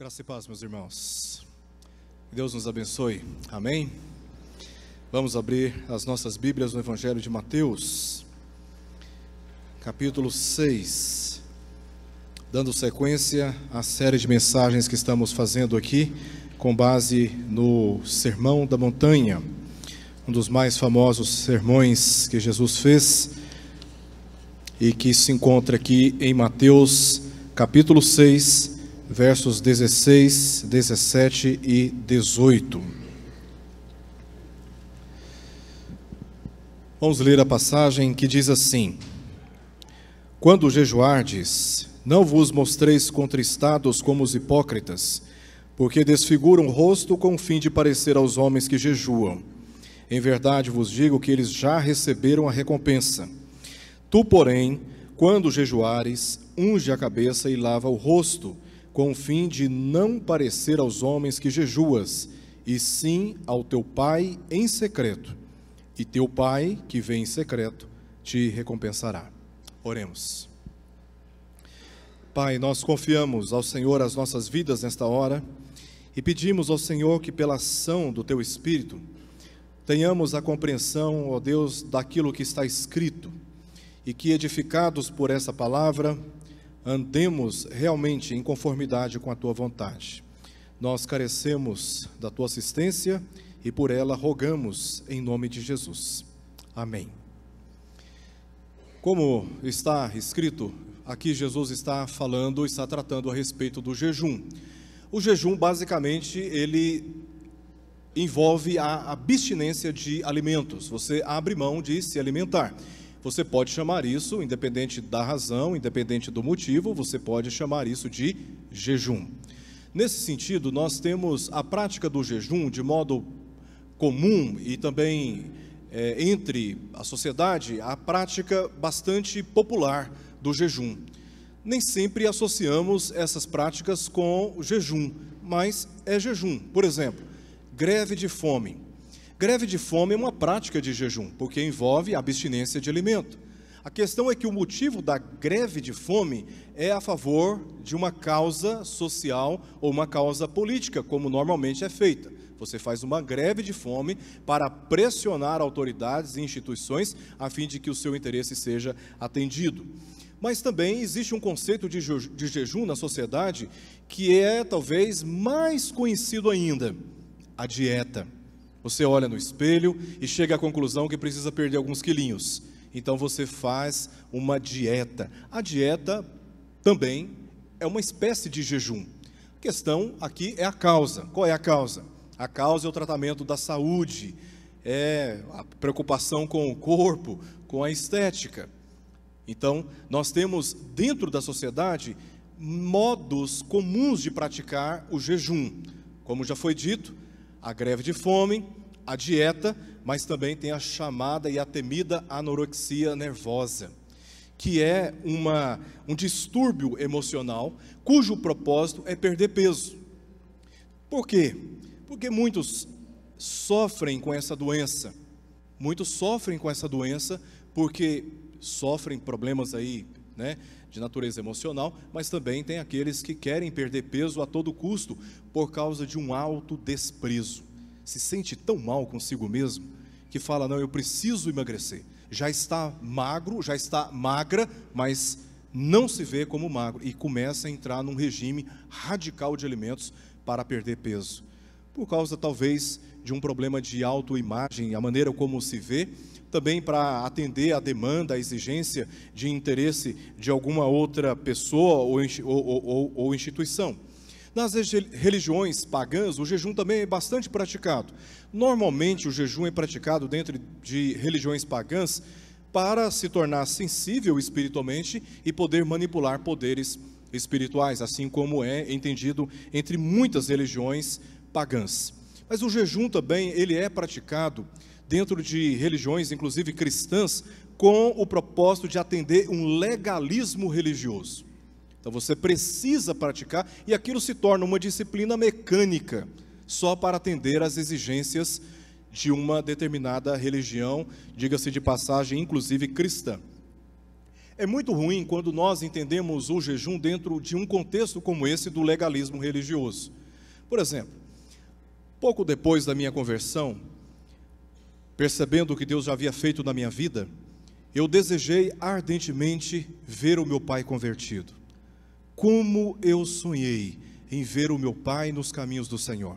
Graça e paz, meus irmãos. Deus nos abençoe. Amém. Vamos abrir as nossas Bíblias no Evangelho de Mateus, capítulo 6, dando sequência à série de mensagens que estamos fazendo aqui com base no Sermão da Montanha, um dos mais famosos sermões que Jesus fez e que se encontra aqui em Mateus, capítulo 6 versos 16, 17 e 18. Vamos ler a passagem que diz assim: Quando jejuardes, não vos mostreis contristados como os hipócritas, porque desfiguram o rosto com o fim de parecer aos homens que jejuam. Em verdade vos digo que eles já receberam a recompensa. Tu, porém, quando jejuares, unge a cabeça e lava o rosto, com o fim de não parecer aos homens que jejuas, e sim ao teu pai em secreto. E teu pai, que vem em secreto, te recompensará. Oremos. Pai, nós confiamos ao Senhor as nossas vidas nesta hora e pedimos ao Senhor que, pela ação do teu Espírito, tenhamos a compreensão, ó Deus, daquilo que está escrito e que, edificados por essa palavra, andemos realmente em conformidade com a tua vontade. Nós carecemos da tua assistência e por ela rogamos em nome de Jesus. Amém. Como está escrito, aqui Jesus está falando, está tratando a respeito do jejum. O jejum, basicamente, ele envolve a abstinência de alimentos. Você abre mão de se alimentar. Você pode chamar isso, independente da razão, independente do motivo, você pode chamar isso de jejum. Nesse sentido, nós temos a prática do jejum de modo comum e também é, entre a sociedade, a prática bastante popular do jejum. Nem sempre associamos essas práticas com jejum, mas é jejum. Por exemplo, greve de fome. Greve de fome é uma prática de jejum, porque envolve abstinência de alimento. A questão é que o motivo da greve de fome é a favor de uma causa social ou uma causa política, como normalmente é feita. Você faz uma greve de fome para pressionar autoridades e instituições a fim de que o seu interesse seja atendido. Mas também existe um conceito de, de jejum na sociedade que é talvez mais conhecido ainda: a dieta. Você olha no espelho e chega à conclusão que precisa perder alguns quilinhos. Então você faz uma dieta. A dieta também é uma espécie de jejum. A questão aqui é a causa. Qual é a causa? A causa é o tratamento da saúde, é a preocupação com o corpo, com a estética. Então, nós temos dentro da sociedade modos comuns de praticar o jejum. Como já foi dito, a greve de fome, a dieta, mas também tem a chamada e a temida anorexia nervosa, que é uma, um distúrbio emocional cujo propósito é perder peso. Por quê? Porque muitos sofrem com essa doença. Muitos sofrem com essa doença porque sofrem problemas aí, né, de natureza emocional, mas também tem aqueles que querem perder peso a todo custo por causa de um alto desprezo se sente tão mal consigo mesmo que fala: Não, eu preciso emagrecer. Já está magro, já está magra, mas não se vê como magro e começa a entrar num regime radical de alimentos para perder peso. Por causa, talvez, de um problema de autoimagem, a maneira como se vê, também para atender à demanda, à exigência de interesse de alguma outra pessoa ou, ou, ou, ou instituição. Nas religiões pagãs, o jejum também é bastante praticado. Normalmente, o jejum é praticado dentro de religiões pagãs para se tornar sensível espiritualmente e poder manipular poderes espirituais, assim como é entendido entre muitas religiões pagãs. Mas o jejum também ele é praticado dentro de religiões, inclusive cristãs, com o propósito de atender um legalismo religioso. Então você precisa praticar e aquilo se torna uma disciplina mecânica, só para atender às exigências de uma determinada religião, diga-se de passagem, inclusive cristã. É muito ruim quando nós entendemos o jejum dentro de um contexto como esse do legalismo religioso. Por exemplo, pouco depois da minha conversão, percebendo o que Deus já havia feito na minha vida, eu desejei ardentemente ver o meu pai convertido. Como eu sonhei em ver o meu pai nos caminhos do Senhor.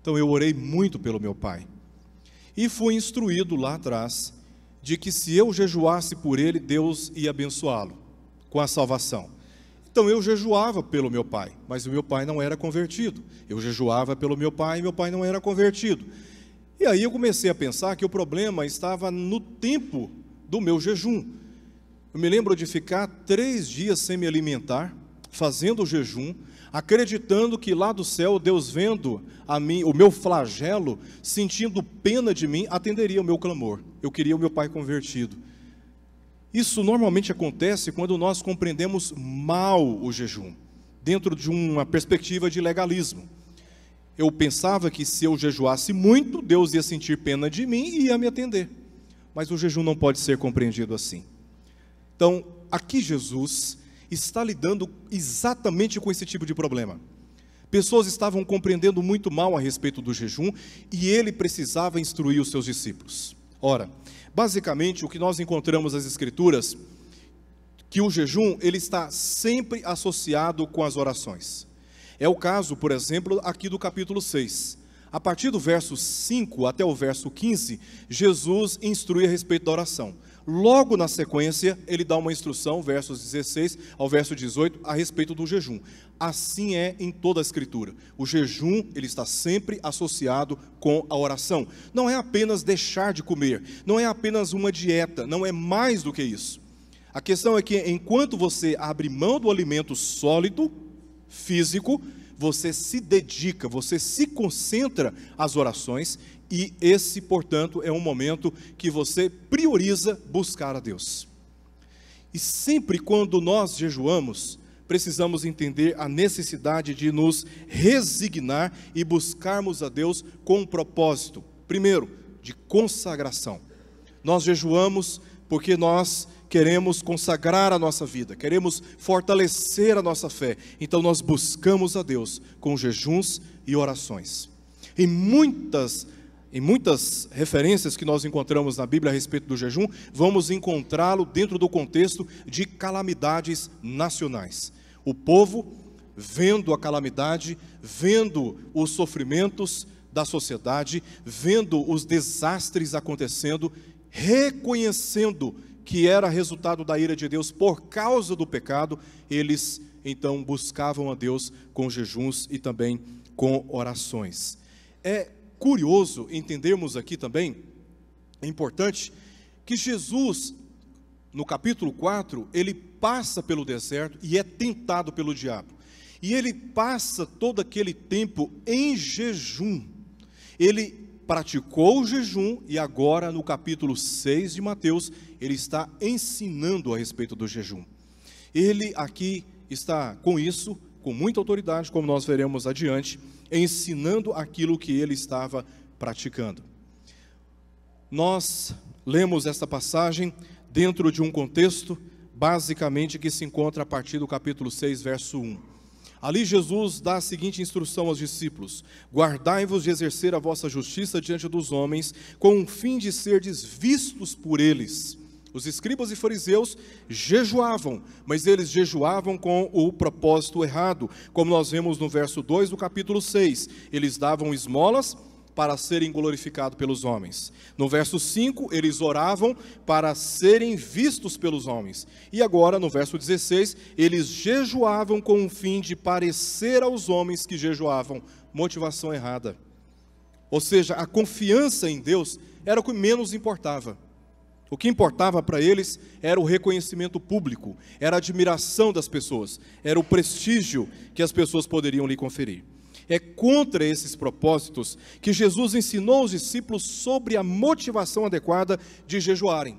Então eu orei muito pelo meu pai. E fui instruído lá atrás de que se eu jejuasse por ele, Deus ia abençoá-lo com a salvação. Então eu jejuava pelo meu pai, mas o meu pai não era convertido. Eu jejuava pelo meu pai e meu pai não era convertido. E aí eu comecei a pensar que o problema estava no tempo do meu jejum. Eu me lembro de ficar três dias sem me alimentar, fazendo o jejum, acreditando que lá do céu Deus vendo a mim o meu flagelo, sentindo pena de mim, atenderia o meu clamor. Eu queria o meu pai convertido. Isso normalmente acontece quando nós compreendemos mal o jejum, dentro de uma perspectiva de legalismo. Eu pensava que se eu jejuasse muito, Deus ia sentir pena de mim e ia me atender. Mas o jejum não pode ser compreendido assim. Então, aqui Jesus está lidando exatamente com esse tipo de problema. Pessoas estavam compreendendo muito mal a respeito do jejum e ele precisava instruir os seus discípulos. Ora, basicamente o que nós encontramos nas escrituras que o jejum ele está sempre associado com as orações. É o caso, por exemplo, aqui do capítulo 6. A partir do verso 5 até o verso 15, Jesus instrui a respeito da oração. Logo na sequência, ele dá uma instrução, versos 16 ao verso 18, a respeito do jejum. Assim é em toda a escritura. O jejum, ele está sempre associado com a oração. Não é apenas deixar de comer, não é apenas uma dieta, não é mais do que isso. A questão é que enquanto você abre mão do alimento sólido, físico, você se dedica, você se concentra às orações e esse, portanto, é um momento que você prioriza buscar a Deus. E sempre quando nós jejuamos, precisamos entender a necessidade de nos resignar e buscarmos a Deus com um propósito. Primeiro, de consagração. Nós jejuamos porque nós queremos consagrar a nossa vida, queremos fortalecer a nossa fé. Então nós buscamos a Deus com jejuns e orações. em muitas em muitas referências que nós encontramos na Bíblia a respeito do jejum, vamos encontrá-lo dentro do contexto de calamidades nacionais. O povo, vendo a calamidade, vendo os sofrimentos da sociedade, vendo os desastres acontecendo, reconhecendo que era resultado da ira de Deus por causa do pecado, eles então buscavam a Deus com jejuns e também com orações. É curioso entendermos aqui também, é importante, que Jesus, no capítulo 4, ele passa pelo deserto e é tentado pelo diabo. E ele passa todo aquele tempo em jejum. Ele praticou o jejum e agora, no capítulo 6 de Mateus, ele está ensinando a respeito do jejum. Ele aqui está com isso, com muita autoridade, como nós veremos adiante ensinando aquilo que ele estava praticando. Nós lemos esta passagem dentro de um contexto, basicamente, que se encontra a partir do capítulo 6, verso 1. Ali Jesus dá a seguinte instrução aos discípulos: Guardai-vos de exercer a vossa justiça diante dos homens, com o fim de serdes vistos por eles. Os escribas e fariseus jejuavam, mas eles jejuavam com o propósito errado, como nós vemos no verso 2 do capítulo 6. Eles davam esmolas para serem glorificados pelos homens. No verso 5, eles oravam para serem vistos pelos homens. E agora, no verso 16, eles jejuavam com o fim de parecer aos homens que jejuavam. Motivação errada. Ou seja, a confiança em Deus era o que menos importava. O que importava para eles era o reconhecimento público, era a admiração das pessoas, era o prestígio que as pessoas poderiam lhe conferir. É contra esses propósitos que Jesus ensinou os discípulos sobre a motivação adequada de jejuarem.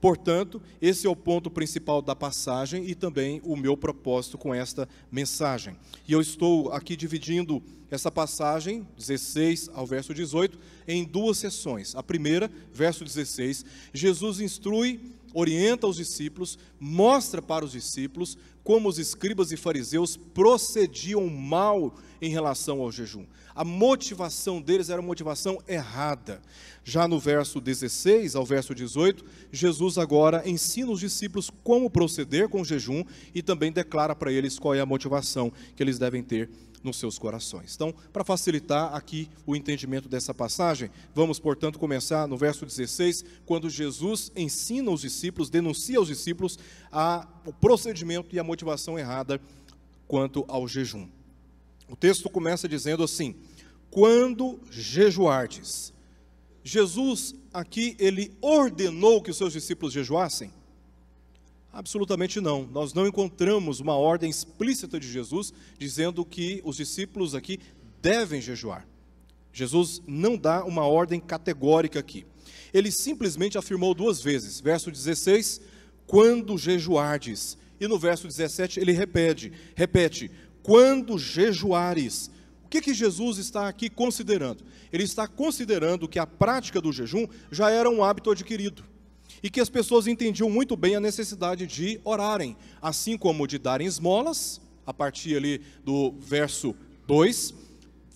Portanto, esse é o ponto principal da passagem e também o meu propósito com esta mensagem. E eu estou aqui dividindo essa passagem, 16 ao verso 18, em duas sessões. A primeira, verso 16, Jesus instrui, orienta os discípulos, mostra para os discípulos como os escribas e fariseus procediam mal em relação ao jejum. A motivação deles era uma motivação errada. Já no verso 16 ao verso 18, Jesus agora ensina os discípulos como proceder com o jejum e também declara para eles qual é a motivação que eles devem ter nos seus corações. Então, para facilitar aqui o entendimento dessa passagem, vamos, portanto, começar no verso 16, quando Jesus ensina os discípulos, denuncia aos discípulos a, o procedimento e a motivação errada quanto ao jejum. O texto começa dizendo assim: Quando jejuardes. Jesus aqui ele ordenou que os seus discípulos jejuassem? Absolutamente não. Nós não encontramos uma ordem explícita de Jesus dizendo que os discípulos aqui devem jejuar. Jesus não dá uma ordem categórica aqui. Ele simplesmente afirmou duas vezes, verso 16, quando jejuardes. E no verso 17 ele repete, repete, quando jejuares. O que, que Jesus está aqui considerando? Ele está considerando que a prática do jejum já era um hábito adquirido e que as pessoas entendiam muito bem a necessidade de orarem, assim como de darem esmolas, a partir ali do verso 2,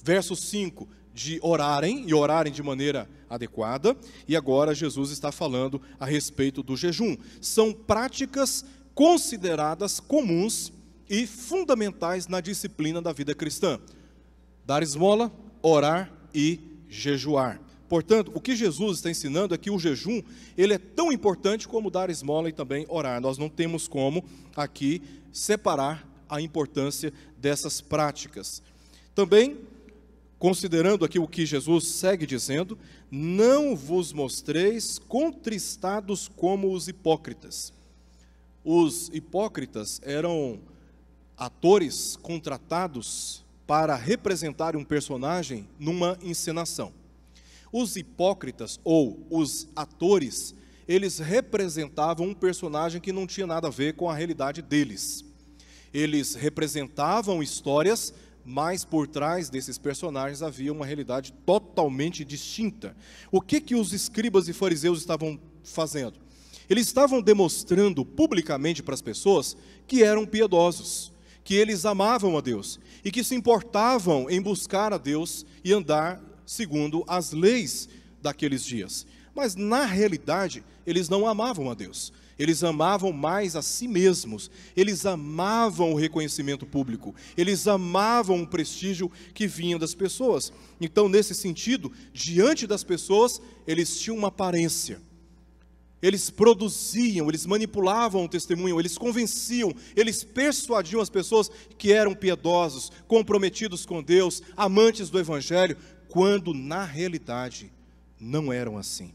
verso 5, de orarem e orarem de maneira adequada, e agora Jesus está falando a respeito do jejum. São práticas consideradas comuns e fundamentais na disciplina da vida cristã. Dar esmola, orar e jejuar. Portanto, o que Jesus está ensinando é que o jejum, ele é tão importante como dar esmola e também orar. Nós não temos como aqui separar a importância dessas práticas. Também, considerando aqui o que Jesus segue dizendo, não vos mostreis contristados como os hipócritas. Os hipócritas eram atores contratados para representar um personagem numa encenação. Os hipócritas ou os atores, eles representavam um personagem que não tinha nada a ver com a realidade deles. Eles representavam histórias, mas por trás desses personagens havia uma realidade totalmente distinta. O que que os escribas e fariseus estavam fazendo? Eles estavam demonstrando publicamente para as pessoas que eram piedosos, que eles amavam a Deus e que se importavam em buscar a Deus e andar segundo as leis daqueles dias. Mas na realidade, eles não amavam a Deus. Eles amavam mais a si mesmos. Eles amavam o reconhecimento público. Eles amavam o prestígio que vinha das pessoas. Então, nesse sentido, diante das pessoas, eles tinham uma aparência. Eles produziam, eles manipulavam o testemunho, eles convenciam, eles persuadiam as pessoas que eram piedosos, comprometidos com Deus, amantes do Evangelho, quando na realidade não eram assim.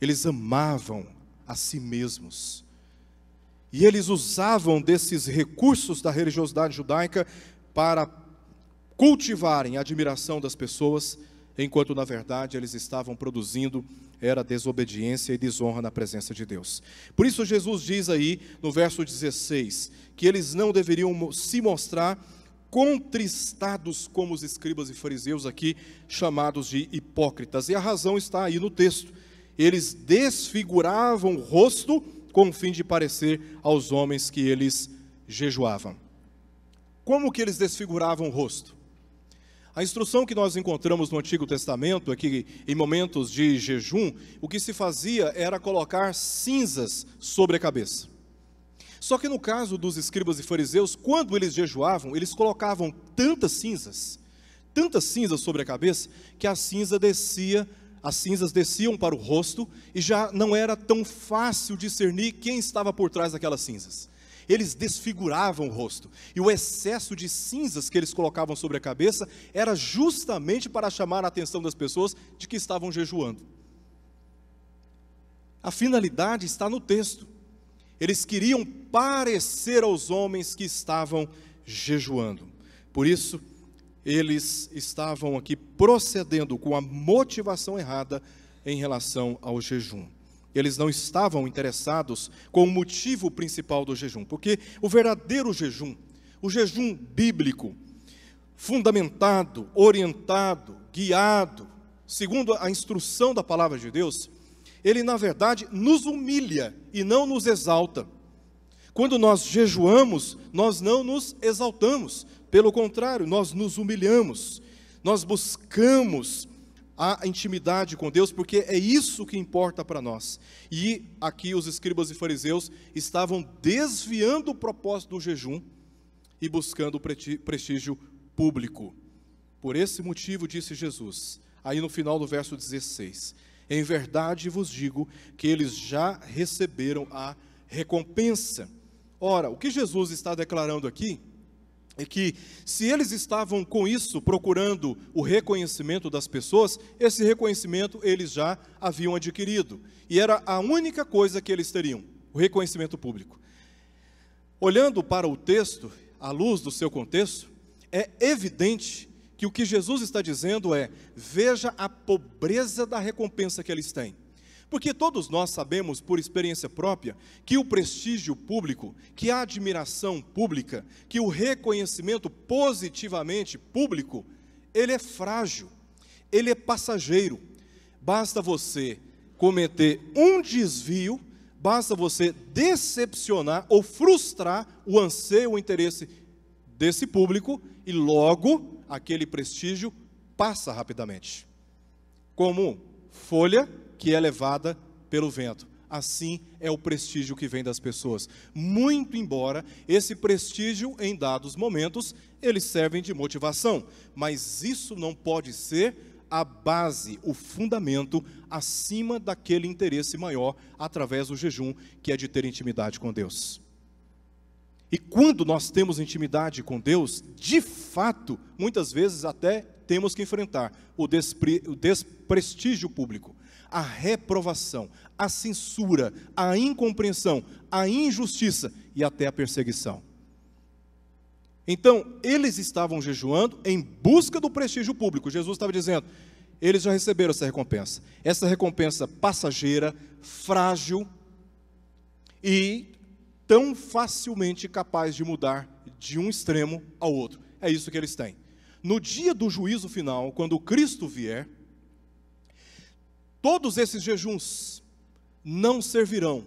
Eles amavam a si mesmos. E eles usavam desses recursos da religiosidade judaica para cultivarem a admiração das pessoas, enquanto na verdade eles estavam produzindo era desobediência e desonra na presença de Deus. Por isso Jesus diz aí no verso 16 que eles não deveriam se mostrar contristados como os escribas e fariseus aqui chamados de hipócritas. E a razão está aí no texto. Eles desfiguravam o rosto com o fim de parecer aos homens que eles jejuavam. Como que eles desfiguravam o rosto? A instrução que nós encontramos no Antigo Testamento é que, em momentos de jejum, o que se fazia era colocar cinzas sobre a cabeça. Só que no caso dos escribas e fariseus, quando eles jejuavam, eles colocavam tantas cinzas, tantas cinzas sobre a cabeça, que a cinza descia, as cinzas desciam para o rosto e já não era tão fácil discernir quem estava por trás daquelas cinzas. Eles desfiguravam o rosto, e o excesso de cinzas que eles colocavam sobre a cabeça era justamente para chamar a atenção das pessoas de que estavam jejuando. A finalidade está no texto. Eles queriam parecer aos homens que estavam jejuando. Por isso, eles estavam aqui procedendo com a motivação errada em relação ao jejum. Eles não estavam interessados com o motivo principal do jejum, porque o verdadeiro jejum, o jejum bíblico, fundamentado, orientado, guiado, segundo a instrução da palavra de Deus, ele na verdade nos humilha e não nos exalta. Quando nós jejuamos, nós não nos exaltamos, pelo contrário, nós nos humilhamos, nós buscamos a intimidade com Deus, porque é isso que importa para nós. E aqui os escribas e fariseus estavam desviando o propósito do jejum e buscando o prestígio público. Por esse motivo, disse Jesus, aí no final do verso 16: em verdade vos digo que eles já receberam a recompensa. Ora, o que Jesus está declarando aqui é que se eles estavam com isso procurando o reconhecimento das pessoas, esse reconhecimento eles já haviam adquirido. E era a única coisa que eles teriam, o reconhecimento público. Olhando para o texto, à luz do seu contexto, é evidente que o que Jesus está dizendo é: veja a pobreza da recompensa que eles têm. Porque todos nós sabemos, por experiência própria, que o prestígio público, que a admiração pública, que o reconhecimento positivamente público, ele é frágil, ele é passageiro. Basta você cometer um desvio, basta você decepcionar ou frustrar o anseio, o interesse desse público, e logo aquele prestígio passa rapidamente. Como folha que é levada pelo vento. Assim é o prestígio que vem das pessoas. Muito embora esse prestígio, em dados momentos, eles servem de motivação, mas isso não pode ser a base, o fundamento acima daquele interesse maior através do jejum, que é de ter intimidade com Deus. E quando nós temos intimidade com Deus, de fato, muitas vezes até temos que enfrentar o, despre, o desprestígio público, a reprovação, a censura, a incompreensão, a injustiça e até a perseguição. Então, eles estavam jejuando em busca do prestígio público. Jesus estava dizendo: eles já receberam essa recompensa. Essa recompensa passageira, frágil, e tão facilmente capaz de mudar de um extremo ao outro. É isso que eles têm. No dia do juízo final, quando Cristo vier, todos esses jejuns não servirão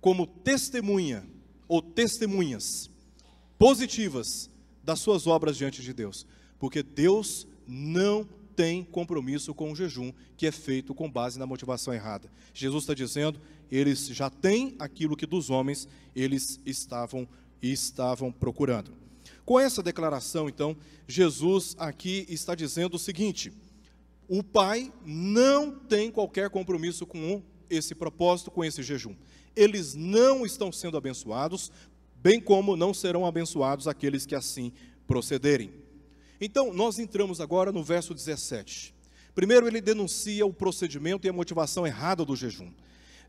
como testemunha ou testemunhas positivas das suas obras diante de Deus, porque Deus não tem compromisso com o jejum que é feito com base na motivação errada. Jesus está dizendo: eles já têm aquilo que dos homens eles estavam estavam procurando. Com essa declaração, então, Jesus aqui está dizendo o seguinte: o Pai não tem qualquer compromisso com esse propósito, com esse jejum. Eles não estão sendo abençoados, bem como não serão abençoados aqueles que assim procederem. Então, nós entramos agora no verso 17. Primeiro, ele denuncia o procedimento e a motivação errada do jejum.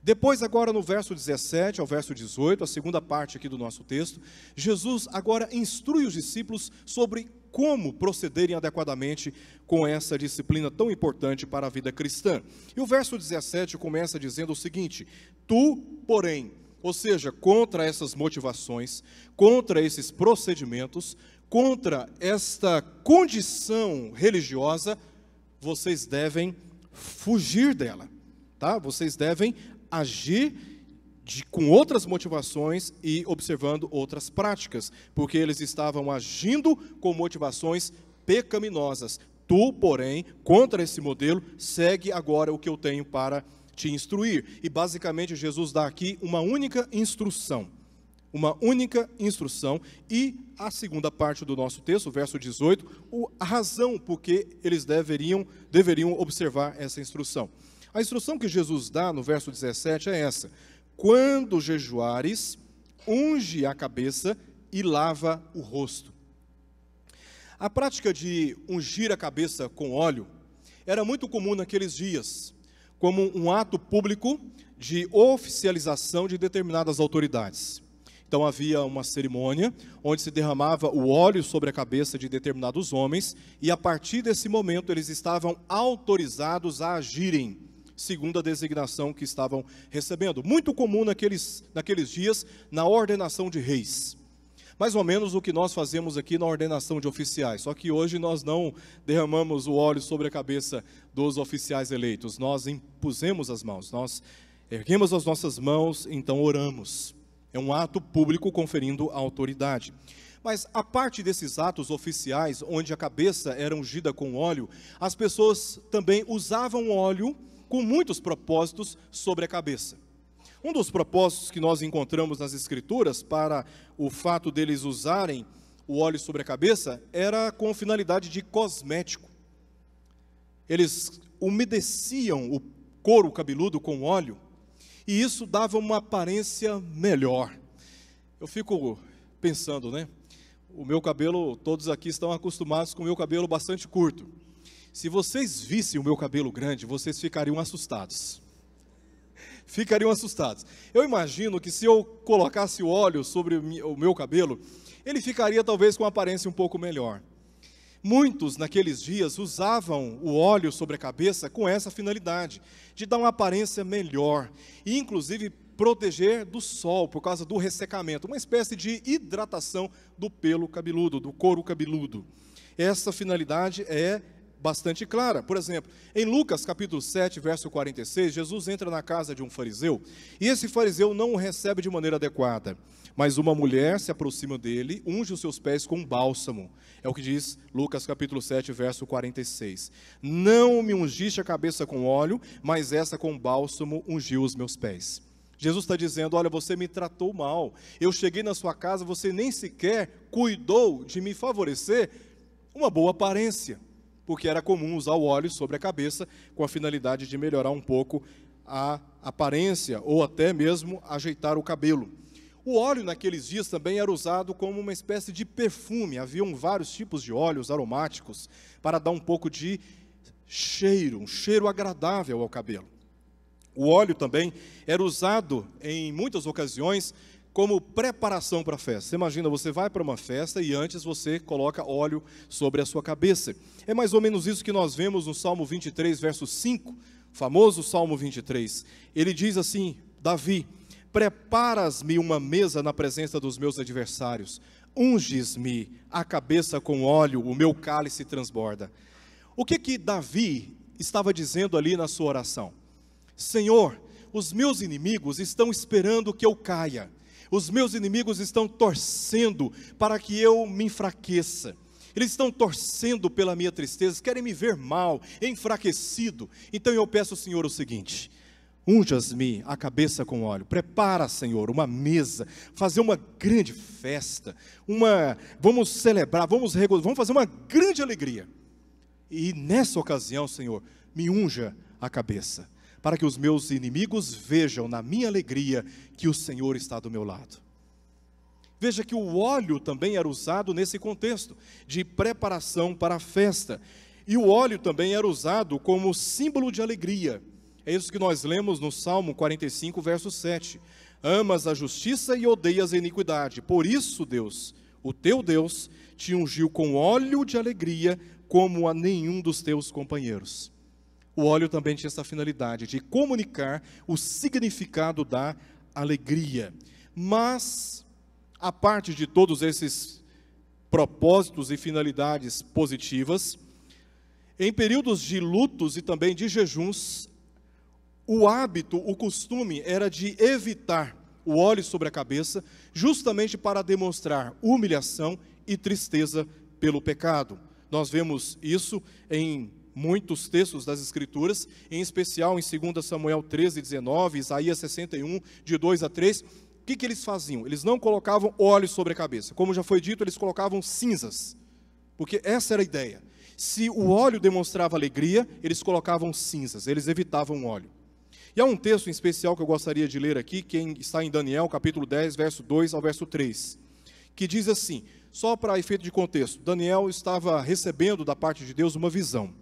Depois, agora no verso 17 ao verso 18, a segunda parte aqui do nosso texto, Jesus agora instrui os discípulos sobre como procederem adequadamente com essa disciplina tão importante para a vida cristã. E o verso 17 começa dizendo o seguinte: Tu, porém, ou seja, contra essas motivações, contra esses procedimentos, contra esta condição religiosa, vocês devem fugir dela, tá? Vocês devem agir de, com outras motivações e observando outras práticas, porque eles estavam agindo com motivações pecaminosas. Tu, porém, contra esse modelo, segue agora o que eu tenho para te instruir. E basicamente Jesus dá aqui uma única instrução. Uma única instrução, e a segunda parte do nosso texto, verso 18, a razão por que eles deveriam, deveriam observar essa instrução. A instrução que Jesus dá no verso 17 é essa: Quando jejuares, unge a cabeça e lava o rosto. A prática de ungir a cabeça com óleo era muito comum naqueles dias, como um ato público de oficialização de determinadas autoridades. Então havia uma cerimônia onde se derramava o óleo sobre a cabeça de determinados homens, e a partir desse momento eles estavam autorizados a agirem segundo a designação que estavam recebendo. Muito comum naqueles, naqueles dias na ordenação de reis. Mais ou menos o que nós fazemos aqui na ordenação de oficiais, só que hoje nós não derramamos o óleo sobre a cabeça dos oficiais eleitos, nós impusemos as mãos, nós erguemos as nossas mãos, então oramos. É um ato público conferindo a autoridade. Mas a parte desses atos oficiais, onde a cabeça era ungida com óleo, as pessoas também usavam óleo com muitos propósitos sobre a cabeça. Um dos propósitos que nós encontramos nas Escrituras para o fato deles usarem o óleo sobre a cabeça era com finalidade de cosmético. Eles umedeciam o couro cabeludo com óleo e isso dava uma aparência melhor. Eu fico pensando, né? O meu cabelo, todos aqui estão acostumados com o meu cabelo bastante curto. Se vocês vissem o meu cabelo grande, vocês ficariam assustados. Ficariam assustados. Eu imagino que se eu colocasse o óleo sobre o meu cabelo, ele ficaria talvez com uma aparência um pouco melhor. Muitos naqueles dias usavam o óleo sobre a cabeça com essa finalidade, de dar uma aparência melhor, e inclusive proteger do sol por causa do ressecamento, uma espécie de hidratação do pelo cabeludo, do couro cabeludo. Essa finalidade é bastante clara. Por exemplo, em Lucas capítulo 7, verso 46, Jesus entra na casa de um fariseu e esse fariseu não o recebe de maneira adequada. Mas uma mulher se aproxima dele, unge os seus pés com um bálsamo. É o que diz Lucas capítulo 7, verso 46. Não me ungiste a cabeça com óleo, mas essa com bálsamo ungiu os meus pés. Jesus está dizendo: Olha, você me tratou mal. Eu cheguei na sua casa, você nem sequer cuidou de me favorecer uma boa aparência porque era comum usar o óleo sobre a cabeça com a finalidade de melhorar um pouco a aparência ou até mesmo ajeitar o cabelo. O óleo naqueles dias também era usado como uma espécie de perfume. Haviam vários tipos de óleos aromáticos para dar um pouco de cheiro, um cheiro agradável ao cabelo. O óleo também era usado em muitas ocasiões como preparação para a festa. Você imagina, você vai para uma festa e antes você coloca óleo sobre a sua cabeça. É mais ou menos isso que nós vemos no Salmo 23, verso 5, famoso Salmo 23. Ele diz assim: Davi, preparas-me uma mesa na presença dos meus adversários, unges-me a cabeça com óleo, o meu cálice transborda. O que que Davi estava dizendo ali na sua oração? Senhor, os meus inimigos estão esperando que eu caia, os meus inimigos estão torcendo para que eu me enfraqueça. Eles estão torcendo pela minha tristeza, querem me ver mal, enfraquecido. Então eu peço ao Senhor o seguinte: Unjas-me a cabeça com óleo, prepara, Senhor, uma mesa, fazer uma grande festa, uma, vamos celebrar, vamos vamos fazer uma grande alegria. E nessa ocasião, Senhor, me unja a cabeça para que os meus inimigos vejam na minha alegria que o Senhor está do meu lado. Veja que o óleo também era usado nesse contexto de preparação para a festa. E o óleo também era usado como símbolo de alegria. É isso que nós lemos no Salmo 45, verso 7. Amas a justiça e odeias a iniquidade. Por isso, Deus, o teu Deus, te ungiu com óleo de alegria como a nenhum dos teus companheiros o óleo também tinha essa finalidade de comunicar o significado da alegria. Mas, a parte de todos esses propósitos e finalidades positivas, em períodos de lutos e também de jejuns, o hábito, o costume era de evitar o óleo sobre a cabeça, justamente para demonstrar humilhação e tristeza pelo pecado. Nós vemos isso em muitos textos das Escrituras, em especial em 2 Samuel 13, 19, Isaías 61, de 2 a 3. O que, que eles faziam? Eles não colocavam óleo sobre a cabeça. Como já foi dito, eles colocavam cinzas. Porque essa era a ideia. Se o óleo demonstrava alegria, eles colocavam cinzas, eles evitavam óleo. E há um texto em especial que eu gostaria de ler aqui, que está em Daniel, capítulo 10, verso 2 ao verso 3, que diz assim: só para efeito de contexto, Daniel estava recebendo da parte de Deus uma visão.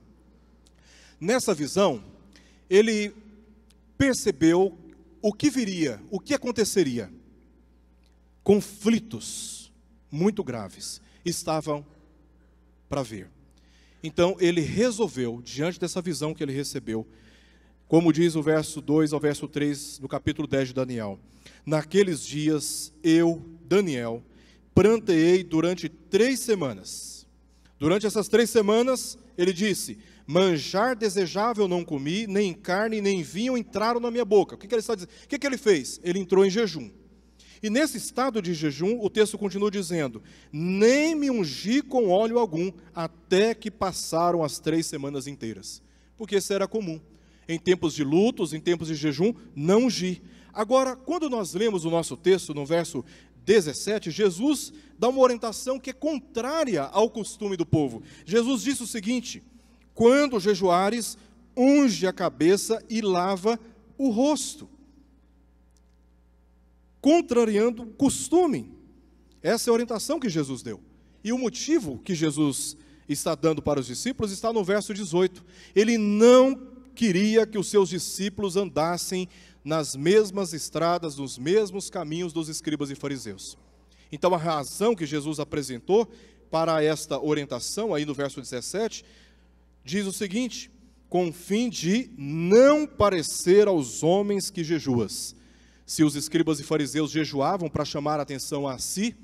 Nessa visão, ele percebeu o que viria, o que aconteceria. Conflitos muito graves estavam para vir. Então ele resolveu, diante dessa visão que ele recebeu, como diz o verso 2 ao verso 3 do capítulo 10 de Daniel: Naqueles dias eu, Daniel, planteei durante três semanas. Durante essas três semanas, ele disse: Manjar desejável não comi, nem carne nem vinho entraram na minha boca. O que, que ele está dizendo? O que, que ele fez? Ele entrou em jejum. E nesse estado de jejum, o texto continua dizendo: Nem me ungi com óleo algum, até que passaram as três semanas inteiras. Porque isso era comum. Em tempos de lutos, em tempos de jejum, não ungir. Agora, quando nós lemos o nosso texto, no verso 17, Jesus dá uma orientação que é contrária ao costume do povo. Jesus disse o seguinte: quando jejuares, unge a cabeça e lava o rosto. Contrariando o costume. Essa é a orientação que Jesus deu. E o motivo que Jesus está dando para os discípulos está no verso 18. Ele não queria que os seus discípulos andassem nas mesmas estradas, nos mesmos caminhos dos escribas e fariseus. Então a razão que Jesus apresentou para esta orientação, aí no verso 17, diz o seguinte: com o fim de não parecer aos homens que jejuas. Se os escribas e fariseus jejuavam para chamar a atenção a si,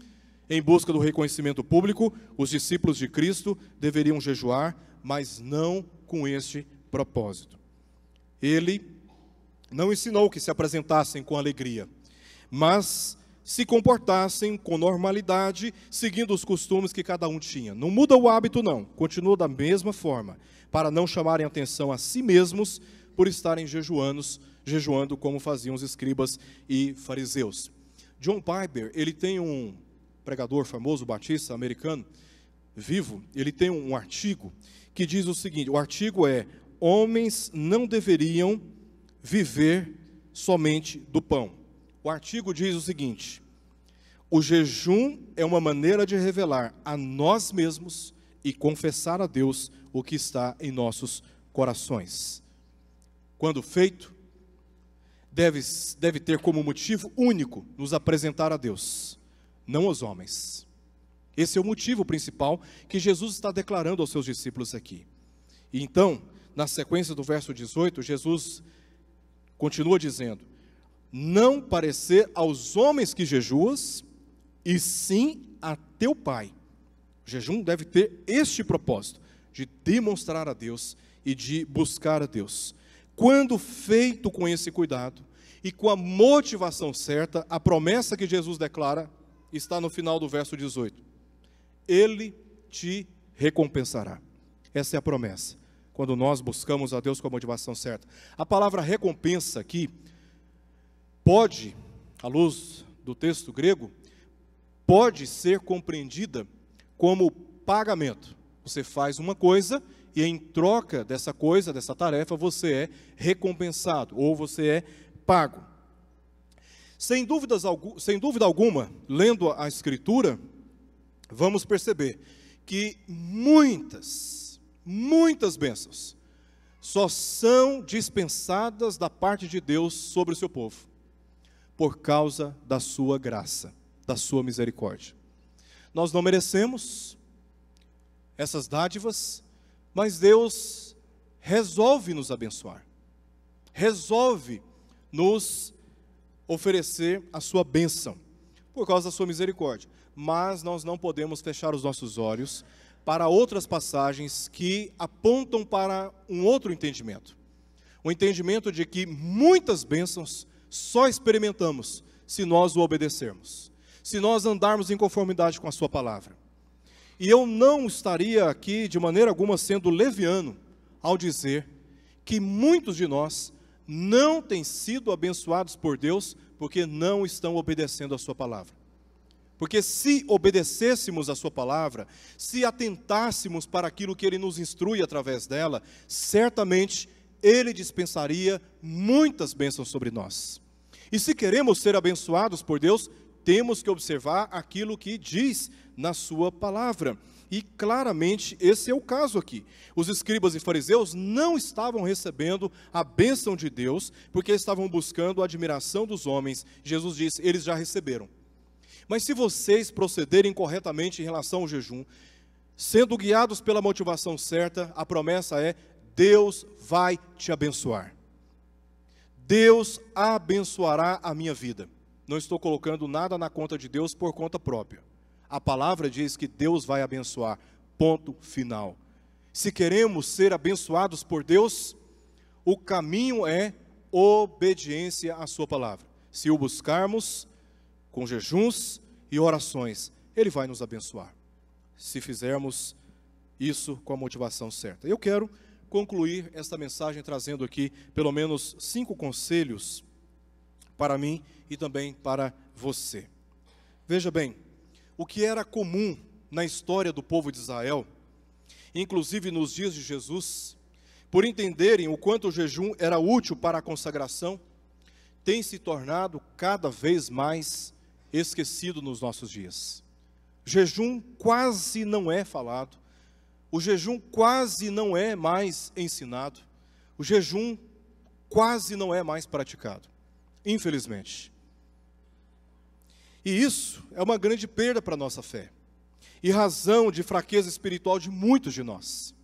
em busca do reconhecimento público, os discípulos de Cristo deveriam jejuar, mas não com este propósito. Ele não ensinou que se apresentassem com alegria, mas se comportassem com normalidade, seguindo os costumes que cada um tinha. Não muda o hábito, não, continua da mesma forma, para não chamarem atenção a si mesmos por estarem jejuanos, jejuando como faziam os escribas e fariseus. John Piper, ele tem um pregador famoso, batista americano, vivo, ele tem um artigo que diz o seguinte: o artigo é Homens não deveriam viver somente do pão. O artigo diz o seguinte: o jejum é uma maneira de revelar a nós mesmos e confessar a Deus o que está em nossos corações. Quando feito, deve, deve ter como motivo único nos apresentar a Deus, não aos homens. Esse é o motivo principal que Jesus está declarando aos seus discípulos aqui. E então, na sequência do verso 18, Jesus continua dizendo: não parecer aos homens que jejuas, e sim a teu pai. O jejum deve ter este propósito, de demonstrar a Deus e de buscar a Deus. Quando feito com esse cuidado e com a motivação certa, a promessa que Jesus declara está no final do verso 18: Ele te recompensará. Essa é a promessa, quando nós buscamos a Deus com a motivação certa. A palavra recompensa aqui pode, à luz do texto grego, pode ser compreendida como pagamento. Você faz uma coisa e em troca dessa coisa, dessa tarefa, você é recompensado ou você é pago. Sem, dúvidas, sem dúvida alguma, lendo a Escritura, vamos perceber que muitas, muitas bênçãos só são dispensadas da parte de Deus sobre o seu povo por causa da sua graça, da sua misericórdia. Nós não merecemos essas dádivas, mas Deus resolve nos abençoar, resolve nos oferecer a sua bênção, por causa da sua misericórdia. Mas nós não podemos fechar os nossos olhos para outras passagens que apontam para um outro entendimento. O entendimento de que muitas bênçãos só experimentamos se nós o obedecermos, se nós andarmos em conformidade com a Sua palavra. E eu não estaria aqui de maneira alguma sendo leviano ao dizer que muitos de nós não têm sido abençoados por Deus porque não estão obedecendo a Sua palavra. Porque se obedecêssemos a Sua palavra, se atentássemos para aquilo que Ele nos instrui através dela, certamente ele dispensaria muitas bênçãos sobre nós. E se queremos ser abençoados por Deus, temos que observar aquilo que diz na sua palavra. E claramente esse é o caso aqui. Os escribas e fariseus não estavam recebendo a bênção de Deus, porque estavam buscando a admiração dos homens. Jesus diz: eles já receberam. Mas se vocês procederem corretamente em relação ao jejum, sendo guiados pela motivação certa, a promessa é: Deus vai te abençoar. Deus abençoará a minha vida. Não estou colocando nada na conta de Deus por conta própria. A palavra diz que Deus vai abençoar. Ponto final. Se queremos ser abençoados por Deus, o caminho é obediência à Sua palavra. Se o buscarmos com jejuns e orações, Ele vai nos abençoar. Se fizermos isso com a motivação certa. Eu quero concluir esta mensagem trazendo aqui pelo menos cinco conselhos para mim e também para você. Veja bem, o que era comum na história do povo de Israel, inclusive nos dias de Jesus, por entenderem o quanto o jejum era útil para a consagração, tem se tornado cada vez mais esquecido nos nossos dias. Jejum quase não é falado, o jejum quase não é mais ensinado, o jejum quase não é mais praticado, infelizmente. E isso é uma grande perda para a nossa fé, e razão de fraqueza espiritual de muitos de nós,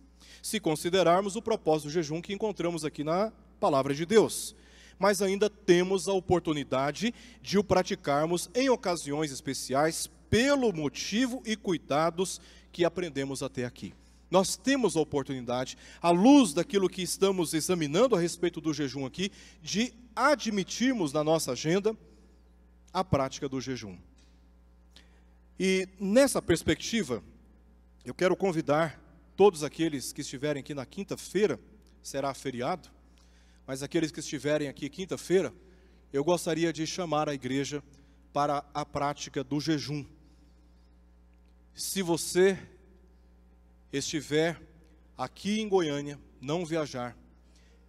se considerarmos o propósito do jejum que encontramos aqui na palavra de Deus. Mas ainda temos a oportunidade de o praticarmos em ocasiões especiais, pelo motivo e cuidados que aprendemos até aqui. Nós temos a oportunidade, à luz daquilo que estamos examinando a respeito do jejum aqui, de admitirmos na nossa agenda a prática do jejum. E nessa perspectiva, eu quero convidar todos aqueles que estiverem aqui na quinta-feira, será feriado, mas aqueles que estiverem aqui quinta-feira, eu gostaria de chamar a igreja para a prática do jejum. Se você estiver aqui em Goiânia, não viajar,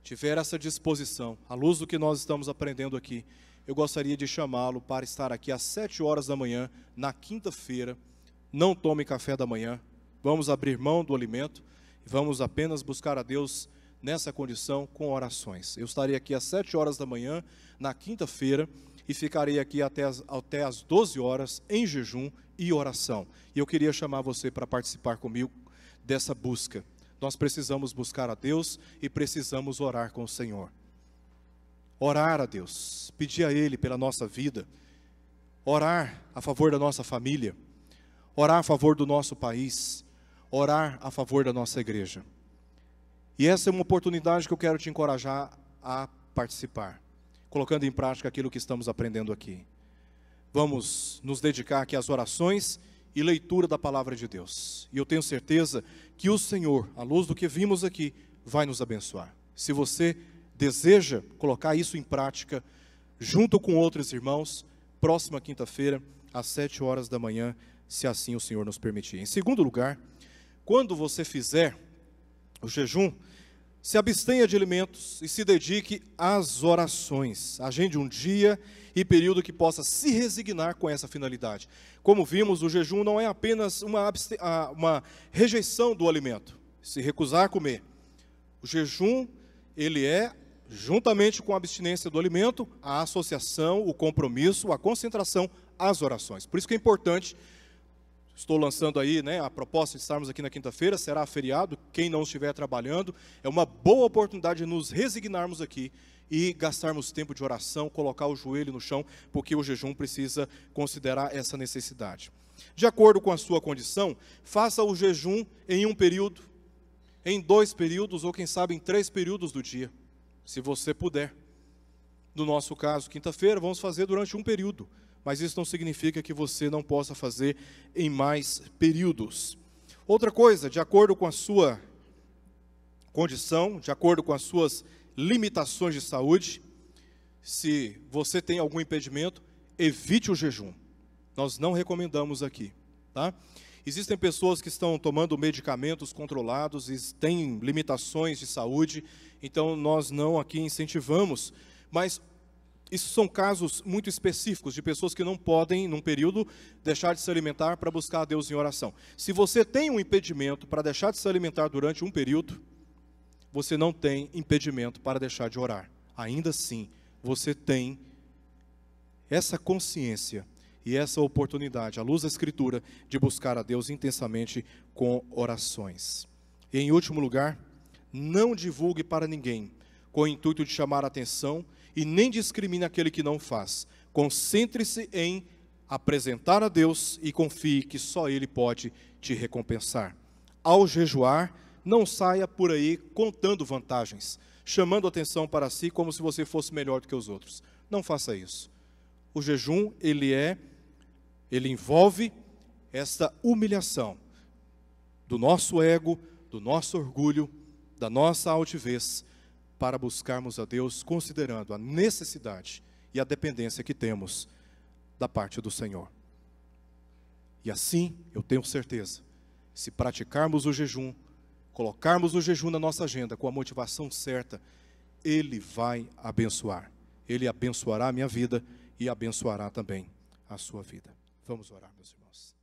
tiver essa disposição, à luz do que nós estamos aprendendo aqui, eu gostaria de chamá-lo para estar aqui às sete horas da manhã, na quinta-feira. Não tome café da manhã, vamos abrir mão do alimento e vamos apenas buscar a Deus nessa condição com orações. Eu estarei aqui às sete horas da manhã, na quinta-feira, e ficarei aqui até as, até as 12 horas em jejum e oração. E eu queria chamar você para participar comigo dessa busca. Nós precisamos buscar a Deus e precisamos orar com o Senhor. Orar a Deus, pedir a Ele pela nossa vida, orar a favor da nossa família, orar a favor do nosso país, orar a favor da nossa igreja. E essa é uma oportunidade que eu quero te encorajar a participar, colocando em prática aquilo que estamos aprendendo aqui. Vamos nos dedicar aqui às orações e leitura da palavra de Deus. E eu tenho certeza que o Senhor, à luz do que vimos aqui, vai nos abençoar. Se você deseja colocar isso em prática, junto com outros irmãos, próxima quinta-feira, às sete horas da manhã, se assim o Senhor nos permitir. Em segundo lugar, quando você fizer o jejum, se abstenha de alimentos e se dedique às orações. Agende um dia e período que possa se resignar com essa finalidade. Como vimos, o jejum não é apenas uma, uma rejeição do alimento, se recusar a comer. O jejum, ele é, juntamente com a abstinência do alimento, a associação, o compromisso, a concentração às orações. Por isso que é importante Estou lançando aí né, a proposta de estarmos aqui na quinta-feira, será feriado, quem não estiver trabalhando, é uma boa oportunidade de nos resignarmos aqui e gastarmos tempo de oração, colocar o joelho no chão, porque o jejum precisa considerar essa necessidade. De acordo com a sua condição, faça o jejum em um período, em dois períodos, ou quem sabe em três períodos do dia, se você puder. No nosso caso, quinta-feira, vamos fazer durante um período mas isso não significa que você não possa fazer em mais períodos. Outra coisa, de acordo com a sua condição, de acordo com as suas limitações de saúde, se você tem algum impedimento, evite o jejum. Nós não recomendamos aqui, tá? Existem pessoas que estão tomando medicamentos controlados e têm limitações de saúde, então nós não aqui incentivamos, mas isso são casos muito específicos de pessoas que não podem, num período, deixar de se alimentar para buscar a Deus em oração. Se você tem um impedimento para deixar de se alimentar durante um período, você não tem impedimento para deixar de orar. Ainda assim, você tem essa consciência e essa oportunidade, à luz da Escritura, de buscar a Deus intensamente com orações. E, em último lugar, não divulgue para ninguém, com o intuito de chamar a atenção e nem discrimine aquele que não faz. Concentre-se em apresentar a Deus e confie que só Ele pode te recompensar. Ao jejuar, não saia por aí contando vantagens, chamando atenção para si como se você fosse melhor do que os outros. Não faça isso. O jejum, ele é ele envolve esta humilhação do nosso ego, do nosso orgulho, da nossa altivez, para buscarmos a Deus, considerando a necessidade e a dependência que temos da parte do Senhor. E assim, eu tenho certeza, se praticarmos o jejum, colocarmos o jejum na nossa agenda com a motivação certa, Ele vai abençoar. Ele abençoará a minha vida e abençoará também a sua vida. Vamos orar, meus irmãos.